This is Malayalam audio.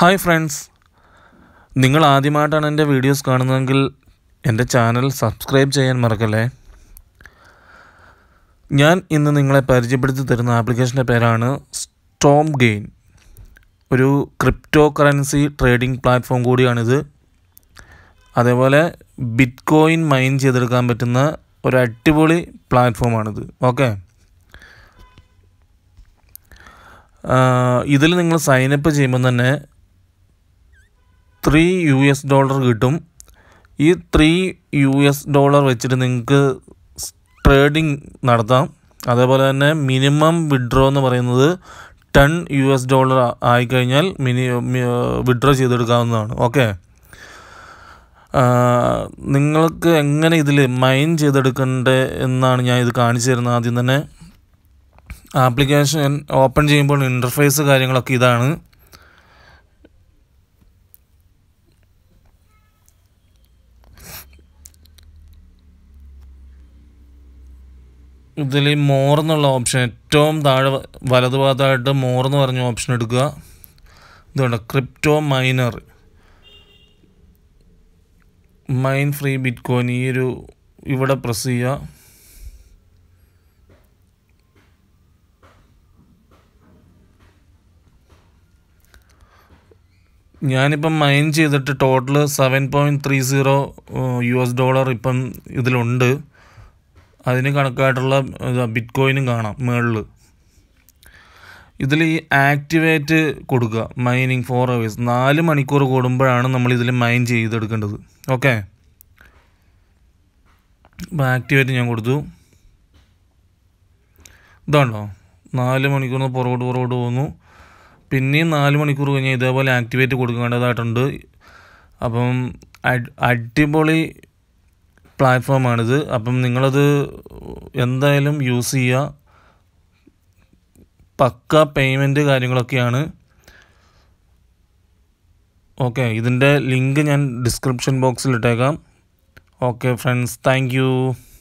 ഹായ് ഫ്രണ്ട്സ് നിങ്ങൾ ആദ്യമായിട്ടാണ് എൻ്റെ വീഡിയോസ് കാണുന്നതെങ്കിൽ എൻ്റെ ചാനൽ സബ്സ്ക്രൈബ് ചെയ്യാൻ മറക്കല്ലേ ഞാൻ ഇന്ന് നിങ്ങളെ പരിചയപ്പെടുത്തി തരുന്ന ആപ്ലിക്കേഷൻ്റെ പേരാണ് സ്റ്റോം ഗെയിൻ ഒരു ക്രിപ്റ്റോ കറൻസി ട്രേഡിംഗ് പ്ലാറ്റ്ഫോം കൂടിയാണിത് അതേപോലെ ബിറ്റ് കോയിൻ മൈൻ ചെയ്തെടുക്കാൻ പറ്റുന്ന ഒരു അടിപൊളി പ്ലാറ്റ്ഫോമാണിത് ഓക്കെ ഇതിൽ നിങ്ങൾ സൈനപ്പ് ചെയ്യുമ്പോൾ തന്നെ ത്രീ യു എസ് ഡോളർ കിട്ടും ഈ ത്രീ യു എസ് ഡോളർ വെച്ചിട്ട് നിങ്ങൾക്ക് ട്രേഡിംഗ് നടത്താം അതേപോലെ തന്നെ മിനിമം വിഡ്രോ എന്ന് പറയുന്നത് ടെൻ യു എസ് ഡോളർ ആയിക്കഴിഞ്ഞാൽ മിനി വിഡ്രോ ചെയ്തെടുക്കാവുന്നതാണ് ഓക്കെ നിങ്ങൾക്ക് എങ്ങനെ ഇതിൽ മൈൻ ചെയ്തെടുക്കണ്ടേ എന്നാണ് ഞാൻ ഇത് കാണിച്ചു തരുന്നത് ആദ്യം തന്നെ ആപ്ലിക്കേഷൻ ഓപ്പൺ ചെയ്യുമ്പോൾ ഇൻ്റർഫേസ് കാര്യങ്ങളൊക്കെ ഇതാണ് ഇതിൽ മോർ എന്നുള്ള ഓപ്ഷൻ ഏറ്റവും താഴെ വലതുഭാഗത്തായിട്ട് മോർ എന്ന് പറഞ്ഞ ഓപ്ഷൻ എടുക്കുക ഇതുകൊണ്ട് crypto miner mine free bitcoin ഈ ഒരു ഇവിടെ പ്രസ് ചെയ്യുക ഞാനിപ്പം മൈൻ ചെയ്തിട്ട് total seven point three zero U S dollar ഇപ്പം ഇതിലുണ്ട് അതിന് കണക്കായിട്ടുള്ള ബിറ്റ് കോയിനും കാണാം മേളിൽ ഇതിൽ ഈ ആക്ടിവേറ്റ് കൊടുക്കുക മൈനിങ് ഫോർ അവേഴ്സ് നാല് മണിക്കൂർ കൂടുമ്പോഴാണ് നമ്മൾ ഇതിൽ മൈൻ ചെയ്തെടുക്കേണ്ടത് ഓക്കെ അപ്പോൾ ആക്ടിവേറ്റ് ഞാൻ കൊടുത്തു ഇതാണോ നാല് മണിക്കൂർ പുറകോട്ട് പുറകോട്ട് പോകുന്നു പിന്നെയും നാല് മണിക്കൂർ കഴിഞ്ഞാൽ ഇതേപോലെ ആക്ടിവേറ്റ് കൊടുക്കേണ്ടതായിട്ടുണ്ട് അപ്പം അടിപൊളി പ്ലാറ്റ്ഫോമാണിത് അപ്പം നിങ്ങളത് എന്തായാലും യൂസ് ചെയ്യുക പക്ക പേയ്മെൻറ്റ് കാര്യങ്ങളൊക്കെയാണ് ഓക്കെ ഇതിൻ്റെ ലിങ്ക് ഞാൻ ഡിസ്ക്രിപ്ഷൻ ബോക്സിൽ ഇട്ടേക്കാം ഓക്കെ ഫ്രണ്ട്സ് താങ്ക്